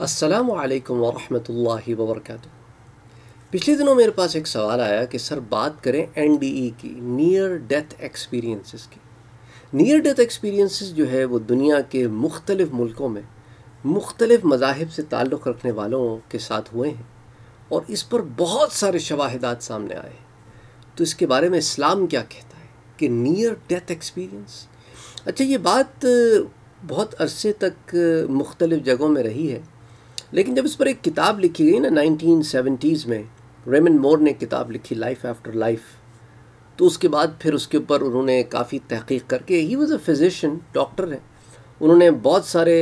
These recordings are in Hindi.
अस्सलाम वालेकुम वरहमतुल्लाहि पिछले दिनों मेरे पास एक सवाल आया कि सर बात करें एन e की नियर डेथ एक्सपीरियंसेस की नियर डेथ एक्सपीरियंसेस जो है वो दुनिया के मुख्तलिफ़ मुल्कों में मुख्तलिफ़ मजाहब से ताल्लुक़ रखने वालों के साथ हुए हैं और इस पर बहुत सारे शवाहदात सामने आए हैं तो इसके बारे में इस्लाम क्या कहता है कि नियर डेथ एक्सपीरियंस अच्छा ये बात बहुत अरसे तक मुख्तलिफ़ जगहों में रही है लेकिन जब इस पर एक किताब लिखी गई ना नाइनटीन सेवेंटीज़ में रेमन मोर ने किताब लिखी लाइफ आफ्टर लाइफ तो उसके बाद फिर उसके ऊपर उन्होंने काफ़ी तहकीक करके ही वॉज़ अ फिज़िशन डॉक्टर है उन्होंने बहुत सारे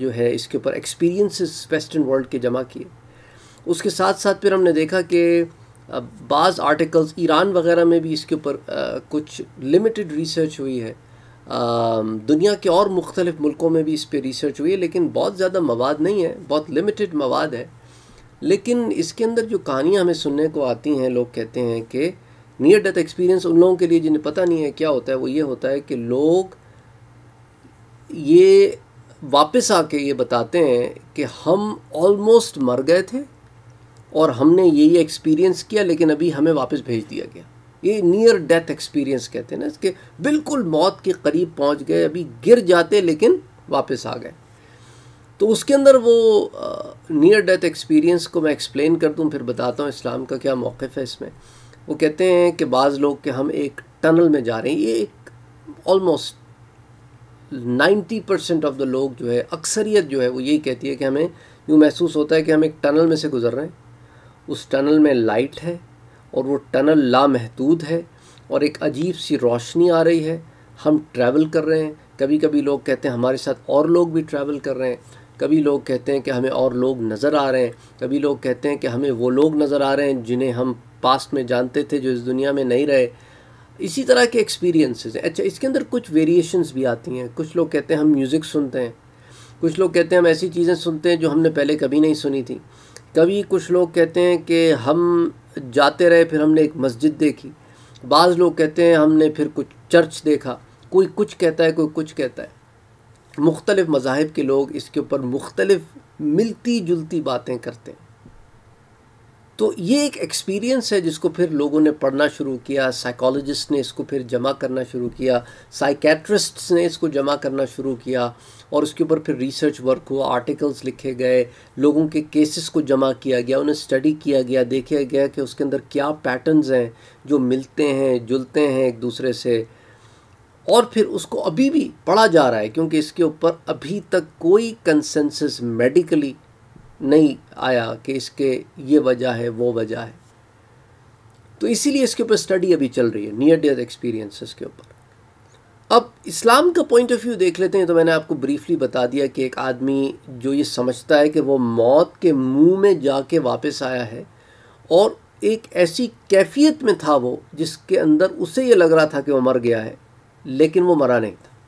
जो है इसके ऊपर एक्सपीरियंसेस वेस्टर्न वर्ल्ड के जमा किए उसके साथ साथ फिर हमने देखा कि बाज़ आर्टिकल्स ईरान वगैरह में भी इसके ऊपर कुछ लिमिटेड रिसर्च हुई है दुनिया के और मुख्तलिफ मुल्कों में भी इस पर रिसर्च हुई है लेकिन बहुत ज़्यादा मवाद नहीं है बहुत लिमिटेड मवाद है लेकिन इसके अंदर जो कहानियाँ हमें सुनने को आती हैं लोग कहते हैं कि नियर डेथ एक्सपीरियंस उन लोगों के लिए जिन्हें पता नहीं है क्या होता है वो ये होता है कि लोग ये वापस आके ये बताते हैं कि हम ऑलमोस्ट मर गए थे और हमने ये ये एक्सपीरियंस किया लेकिन अभी हमें वापस भेज दिया गया ये नियर डेथ एक्सपीरियंस कहते हैं ना इसके बिल्कुल मौत के करीब पहुंच गए अभी गिर जाते लेकिन वापस आ गए तो उसके अंदर वो नियर डेथ एक्सपीरियंस को मैं एक्सप्लेन कर दूँ फिर बताता हूँ इस्लाम का क्या मौक़ है इसमें वो कहते हैं कि बाज़ लोग के हम एक टनल में जा रहे हैं ये एक ऑलमोस्ट 90 परसेंट ऑफ द लोग जो है अक्सरियत जो है वो यही कहती है कि हमें यूँ महसूस होता है कि हम एक टनल में से गुज़र रहे हैं उस टनल में लाइट है और वो टनल लामहदूद है और एक अजीब सी रोशनी आ रही है हम ट्रैवल कर रहे हैं कभी कभी लोग कहते हैं हमारे साथ और लोग भी ट्रैवल कर रहे हैं कभी लोग कहते हैं कि हमें और लोग नज़र आ रहे हैं कभी लोग कहते हैं कि हमें वो लोग नज़र आ रहे हैं जिन्हें हम पास्ट में जानते थे जो इस दुनिया में नहीं रहे इसी तरह के एक्सपीरियंसेस हैं अच्छा इसके अंदर कुछ वेरिएशंस भी आती हैं कुछ लोग कहते हैं हम म्यूज़िक सुनते हैं कुछ लोग कहते हैं हम ऐसी चीज़ें सुनते हैं जो हमने पहले कभी नहीं सुनी थी कभी कुछ लोग कहते हैं कि हम जाते रहे फिर हमने एक मस्जिद देखी बाज़ लोग कहते हैं हमने फिर कुछ चर्च देखा कोई कुछ कहता है कोई कुछ कहता है मुख्तलिफ़ मज़ाहब के लोग इसके ऊपर मुख्तलिफ़ मिलती जुलती बातें करते हैं तो ये एक एक्सपीरियंस है जिसको फिर लोगों ने पढ़ना शुरू किया साइकोलॉजिस्ट ने इसको फिर जमा करना शुरू किया साइकेट्रिस्ट्स ने इसको जमा करना शुरू किया और उसके ऊपर फिर रिसर्च वर्क हुआ आर्टिकल्स लिखे गए लोगों के केसेस को जमा किया गया उन्हें स्टडी किया गया देखा गया कि उसके अंदर क्या पैटर्न्स हैं जो मिलते हैं जुलते हैं एक दूसरे से और फिर उसको अभी भी पढ़ा जा रहा है क्योंकि इसके ऊपर अभी तक कोई कंसेंसस मेडिकली नहीं आया कि इसके ये वजह है वो वजह है तो इसीलिए इसके ऊपर स्टडी अभी चल रही है नियर डेथ एक्सपीरियंसेस के ऊपर अब इस्लाम का पॉइंट ऑफ व्यू देख लेते हैं तो मैंने आपको ब्रीफली बता दिया कि एक आदमी जो ये समझता है कि वो मौत के मुंह में जाके वापस आया है और एक ऐसी कैफियत में था वो जिसके अंदर उसे ये लग रहा था कि वो मर गया है लेकिन वो मरा नहीं था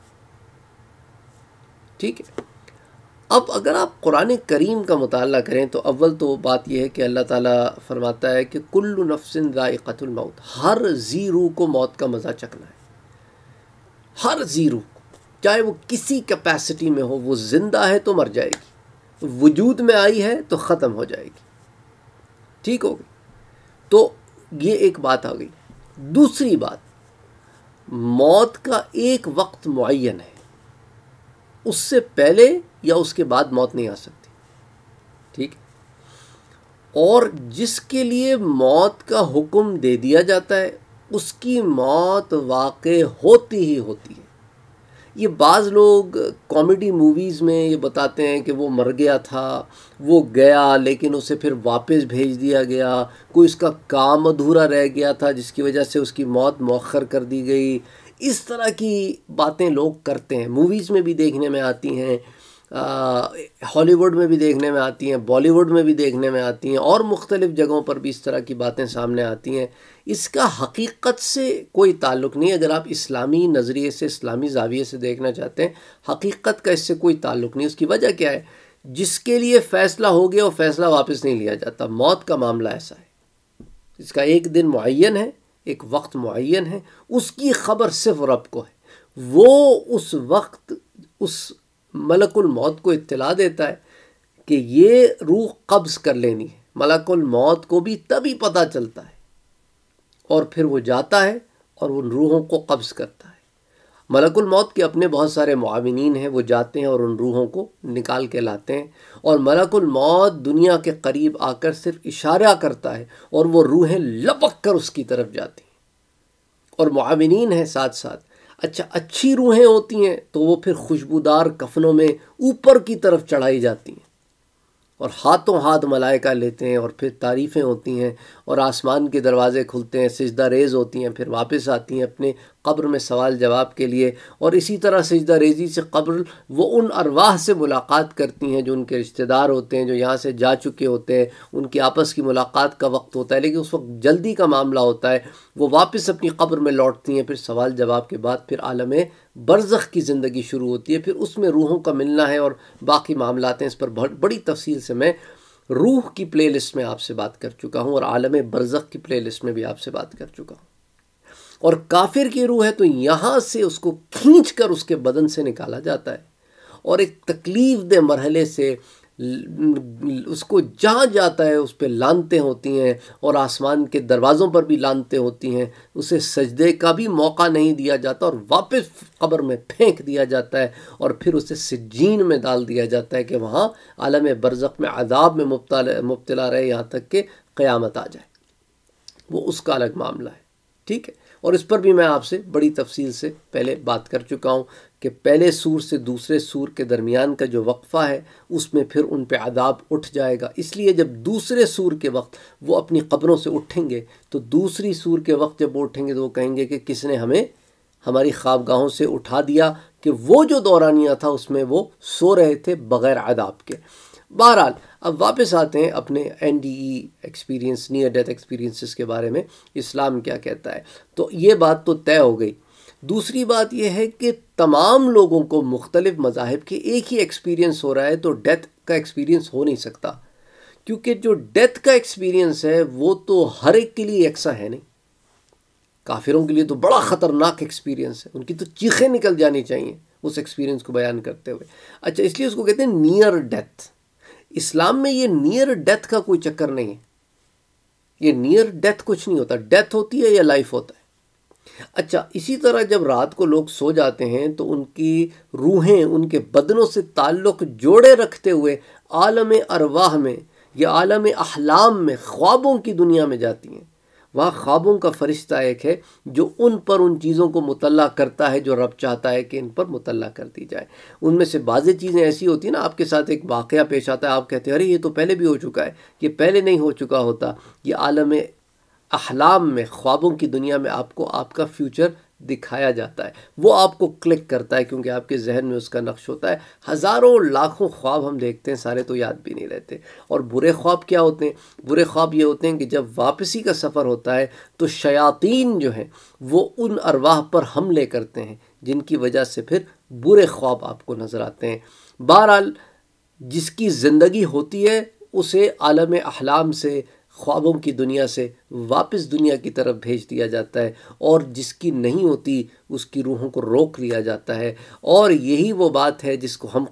ठीक है अब अगर आप कुरान करीम का मताल करें तो अव्वल तो बात यह है कि अल्लाह ताला फरमाता है कि कुल्लु नफसिन मौत हर जी को मौत का मज़ा चखना है हर जी को चाहे वो किसी कैपेसिटी में हो वो ज़िंदा है तो मर जाएगी वजूद में आई है तो ख़त्म हो जाएगी ठीक हो गई तो ये एक बात आ गई दूसरी बात मौत का एक वक्त मुन है उससे पहले या उसके बाद मौत नहीं आ सकती ठीक और जिसके लिए मौत का हुक्म दे दिया जाता है उसकी मौत वाक़ होती ही होती है ये बाज़ लोग कॉमेडी मूवीज़ में ये बताते हैं कि वो मर गया था वो गया लेकिन उसे फिर वापस भेज दिया गया कोई उसका काम अधूरा रह गया था जिसकी वजह से उसकी मौत मौखर कर दी गई इस तरह की बातें लोग करते हैं मूवीज़ में भी देखने में आती हैं हॉलीवुड में भी देखने में आती हैं बॉलीवुड में भी देखने में आती हैं और मुख्तलिफ़ जगहों पर भी इस तरह की बातें सामने आती हैं इसका हकीकत से कोई ताल्लुक़ नहीं अगर आप इस्लामी नज़रिए से इस्लामी जाविये से देखना चाहते हैं हकीकत का इससे कोई ताल्लुक़ नहीं उसकी वजह क्या है जिसके लिए फ़ैसला हो गया वो फ़ैसला वापस नहीं लिया जाता मौत का मामला ऐसा है इसका एक दिन मुन है एक वक्त मुन है उसकी ख़बर सिर्फ रब को है वो उस वक्त उस मलकुल मौत को इत्तला देता है कि ये रूह कब्ज़ कर लेनी है मलकुल मौत को भी तभी पता चलता है और फिर वो जाता है और उन रूहों को कब्ज़ करता है मलकुल मौत के अपने बहुत सारे मुआविन हैं वो जाते हैं और उन रूहों को निकाल के लाते हैं और मलकुल मौत दुनिया के करीब आकर सिर्फ इशारा करता है और वो रूहें लपक कर उसकी तरफ जाती हैं और मुआविन हैं साथ साथ अच्छा अच्छी रूहें होती हैं तो वो फिर खुशबूदार कफनों में ऊपर की तरफ चढ़ाई जाती हैं और हाथों हाथ मलाइका लेते हैं और फिर तारीफ़ें होती हैं और आसमान के दरवाज़े खुलते हैं सजदा रेज़ होती हैं फिर वापस आती हैं अपने कब्र में सवाल जवाब के लिए और इसी तरह सजदा रेज़ी से कब्र वो उन अरवाह से मुलाकात करती हैं जो उनके रिश्तेदार होते हैं जो यहाँ से जा चुके होते हैं उनकी आपस की मुलाकात का वक्त होता है लेकिन उस वक्त जल्दी का मामला होता है वो वापस अपनी कब्र में लौटती हैं फिर सवाल जवाब के बाद फिर आलम बरज़ की ज़िंदगी शुरू होती है फिर उसमें रूहों का मिलना है और बाकी मामलाते हैं इस पर बड़ी तफसील से मैं रूह की प्लेलिस्ट में आपसे बात कर चुका हूँ और आलम बरज़क की प्लेलिस्ट में भी आपसे बात कर चुका हूँ और काफिर की रूह है तो यहाँ से उसको खींच कर उसके बदन से निकाला जाता है और एक तकलीफ दे मरहले से उसको जहाँ जाता है उस पर लानते होती हैं और आसमान के दरवाज़ों पर भी लानते होती हैं उसे सजदे का भी मौका नहीं दिया जाता और वापस कब्र में फेंक दिया जाता है और फिर उसे सिजीन में डाल दिया जाता है कि वहाँ आलम बरज़ में अदाब में मुबतला मुबतला रहे यहाँ तक कि क़्यामत आ जाए वो उसका अलग मामला है ठीक है और इस पर भी मैं आपसे बड़ी तफसील से पहले बात कर चुका हूँ कि पहले सूर से दूसरे सूर के दरमियान का जो वक्फ़ा है उसमें फिर उन पर आदाब उठ जाएगा इसलिए जब दूसरे सूर के वक्त वो अपनी कब्रों से उठेंगे तो दूसरी सूर के वक्त जब वो उठेंगे तो वो कहेंगे कि किसने हमें हमारी ख्वाबगाहों से उठा दिया कि वो जो दौरानिया था उसमें वो सो रहे थे बग़ैर आदाब के बहरहाल अब वापस आते हैं अपने N D E experience near death experiences के बारे में इस्लाम क्या कहता है तो ये बात तो तय हो गई दूसरी बात यह है कि तमाम लोगों को मुख्तलिफ मजाहब के एक ही एक्सपीरियंस हो रहा है तो डेथ का एक्सपीरियंस हो नहीं सकता क्योंकि जो डेथ का एक्सपीरियंस है वो तो हर एक के लिए यकसा है नहीं काफिरों के लिए तो बड़ा ख़तरनाक एक्सपीरियंस है उनकी तो चीखें निकल जानी चाहिए उस एक्सपीरियंस को बयान करते हुए अच्छा इसलिए उसको कहते हैं नियर डेथ इस्लाम में ये नियर डेथ का कोई चक्कर नहीं है ये नियर डेथ कुछ नहीं होता डेथ होती है या लाइफ होता है अच्छा इसी तरह जब रात को लोग सो जाते हैं तो उनकी रूहें उनके बदनों से ताल्लुक़ जोड़े रखते हुए आलम अरवाह में या आलम अहलाम में ख्वाबों की दुनिया में जाती हैं वहाँ ख्वाबों का फरिश्ता एक है जो उन पर उन चीज़ों को मुतल करता है जो रब चाहता है कि इन पर मुतल कर दी जाए उनमें से बाज़ चीज़ें ऐसी होती हैं ना आपके साथ एक वाक़ पेश आता है आप कहते हैं अरे ये तो पहले भी हो चुका है ये पहले नहीं हो चुका होता ये आलम अहलाम में ख्वाबों की दुनिया में आपको आपका फ्यूचर दिखाया जाता है वो आपको क्लिक करता है क्योंकि आपके जहन में उसका नक्श होता है हज़ारों लाखों ख्वाब हम देखते हैं सारे तो याद भी नहीं रहते और बुरे ख्वाब क्या होते हैं बुरे ख्वाब ये होते हैं कि जब वापसी का सफ़र होता है तो शयातीन जो हैं वो उन अरवाह पर हमले करते हैं जिनकी वजह से फिर बुरे ख्वाब आपको नज़र आते हैं बहरहाल जिसकी ज़िंदगी होती है उसे आलम अहलाम से ख्वाबों की दुनिया से वापस दुनिया की तरफ भेज दिया जाता है और जिसकी नहीं होती उसकी रूहों को रोक लिया जाता है और यही वो बात है जिसको हम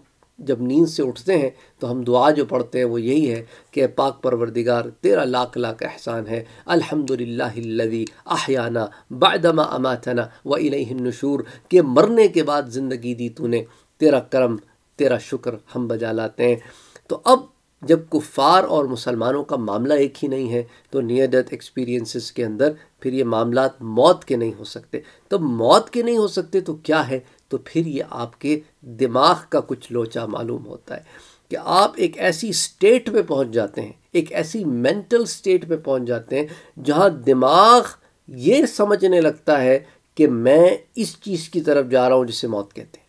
जब नींद से उठते हैं तो हम दुआ जो पढ़ते हैं वो यही है कि पाक परवरदिगार तेरा लाख लाख एहसान है अल्हम्दुलिल्लाहिल्लज़ी अहयाना बादमा अमातना व इलैहिन्नुशूर के मरने के बाद ज़िंदगी दी तूने तेरा करम तेरा शुक्र हम बजा लाते हैं तो अब जब कुफ़ार और मुसलमानों का मामला एक ही नहीं है तो नियर डेथ एक्सपीरियंसेस के अंदर फिर ये मामला मौत के नहीं हो सकते तो मौत के नहीं हो सकते तो क्या है तो फिर ये आपके दिमाग का कुछ लोचा मालूम होता है कि आप एक ऐसी स्टेट में पहुंच जाते हैं एक ऐसी मेंटल स्टेट में पहुंच जाते हैं जहां दिमाग ये समझने लगता है कि मैं इस चीज़ की तरफ जा रहा हूं जिसे मौत कहते हैं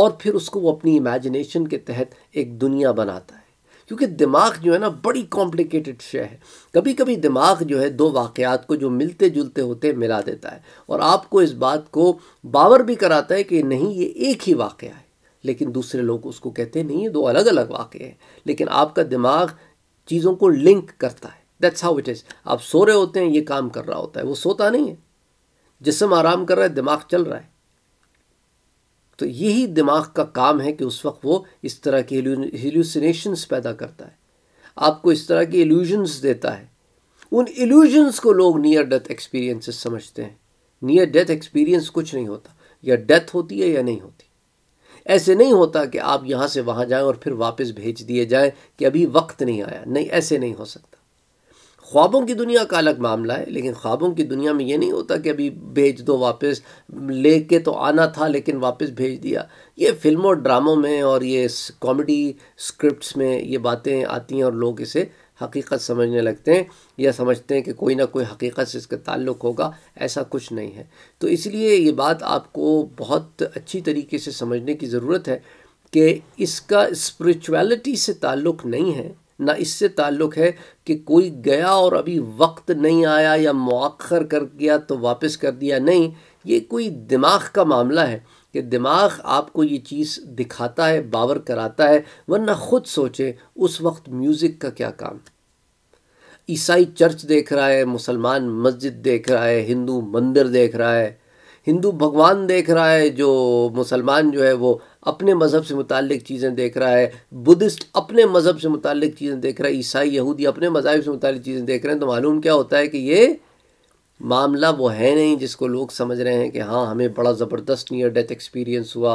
और फिर उसको वो अपनी इमेजिनेशन के तहत एक दुनिया बनाता है क्योंकि दिमाग जो है ना बड़ी कॉम्प्लिकेटेड शय है कभी कभी दिमाग जो है दो वाक़ात को जो मिलते जुलते होते मिला देता है और आपको इस बात को बावर भी कराता है कि नहीं ये एक ही वाक़ है लेकिन दूसरे लोग उसको कहते हैं नहीं ये दो अलग अलग वाक़ हैं लेकिन आपका दिमाग चीज़ों को लिंक करता है दैट्स हाउ इट इज़ आप सो रहे होते हैं ये काम कर रहा होता है वो सोता नहीं है जिसम आराम कर रहा है दिमाग चल रहा है तो यही दिमाग का काम है कि उस वक्त वो इस तरह के हेल्यूसिनेशंस पैदा करता है आपको इस तरह के एल्यूजन्स देता है उन एल्यूजन्स को लोग नियर डेथ एक्सपीरियंसेस समझते हैं नियर डेथ एक्सपीरियंस कुछ नहीं होता या डेथ होती है या नहीं होती ऐसे नहीं होता कि आप यहाँ से वहाँ जाएं और फिर वापस भेज दिए जाएं कि अभी वक्त नहीं आया नहीं ऐसे नहीं हो सकता ख्वाबों की दुनिया का अलग मामला है लेकिन ख्वाबों की दुनिया में ये नहीं होता कि अभी भेज दो वापस ले के तो आना था लेकिन वापस भेज दिया ये फिल्मों और ड्रामों में और ये कॉमेडी स्क्रिप्ट्स में ये बातें आती हैं और लोग इसे हकीकत समझने लगते हैं या समझते हैं कि कोई ना कोई हकीकत से इसका ताल्लुक़ होगा ऐसा कुछ नहीं है तो इसलिए ये बात आपको बहुत अच्छी तरीके से समझने की ज़रूरत है कि इसका स्पिरिचुअलिटी से ताल्लुक़ नहीं है ना इससे ताल्लुक़ है कि कोई गया और अभी वक्त नहीं आया या मौखर कर गया तो वापस कर दिया नहीं ये कोई दिमाग का मामला है कि दिमाग आपको ये चीज़ दिखाता है बावर कराता है वरना ख़ुद सोचे उस वक्त म्यूज़िक का क्या काम ईसाई चर्च देख रहा है मुसलमान मस्जिद देख रहा है हिंदू मंदिर देख रहा है हिंदू भगवान देख रहा है जो मुसलमान जो है वो अपने मज़हब से मुतक चीज़ें देख रहा है बुद्धिस्ट अपने मज़हब से मुतक चीज़ें देख रहा है ईसाई यहूदी अपने मजाब से मुतक चीज़ें देख रहे हैं तो मालूम क्या होता है कि ये मामला वो है नहीं जिसको लोग समझ रहे हैं कि हाँ हमें बड़ा ज़बरदस्त नियर डेथ एक्सपीरियंस हुआ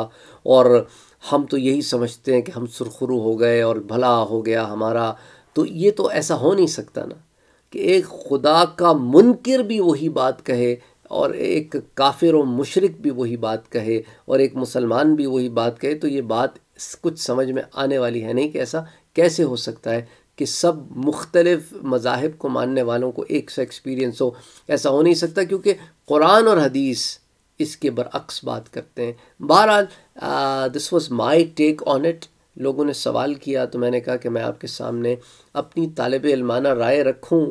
और हम तो यही समझते हैं कि हम सुरखरू हो गए और भला हो गया हमारा तो ये तो ऐसा हो नहीं सकता ना कि एक खुदा का मुनकर भी वही बात कहे और एक काफिर और मुशरक भी वही बात कहे और एक मुसलमान भी वही बात कहे तो ये बात कुछ समझ में आने वाली है नहीं कि ऐसा कैसे हो सकता है कि सब मुख्तलिफ मजाहब को मानने वालों को एक सा एक्सपीरियंस हो ऐसा हो नहीं सकता क्योंकि कुरान और हदीस इसके बरअक्स बात करते हैं बहरहाल this was my take on it लोगों ने सवाल किया तो मैंने कहा कि मैं आपके सामने अपनी तालब इलमाना राय रखूँ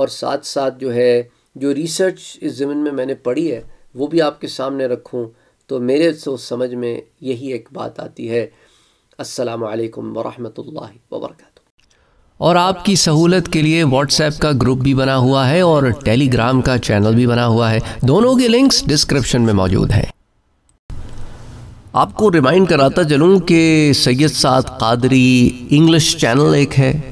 और साथ साथ जो है जो रिसर्च इस ज़मीन में मैंने पढ़ी है वो भी आपके सामने रखूँ तो मेरे सोच समझ में यही एक बात आती है असलकम वरहमल वर्क और आपकी सहूलत के लिए व्हाट्सएप का ग्रुप भी बना हुआ है और टेलीग्राम का चैनल भी बना हुआ है दोनों के लिंक्स डिस्क्रिप्शन में मौजूद हैं आपको रिमाइंड कराता चलूं कि सैयद साद कादरी इंग्लिश चैनल एक है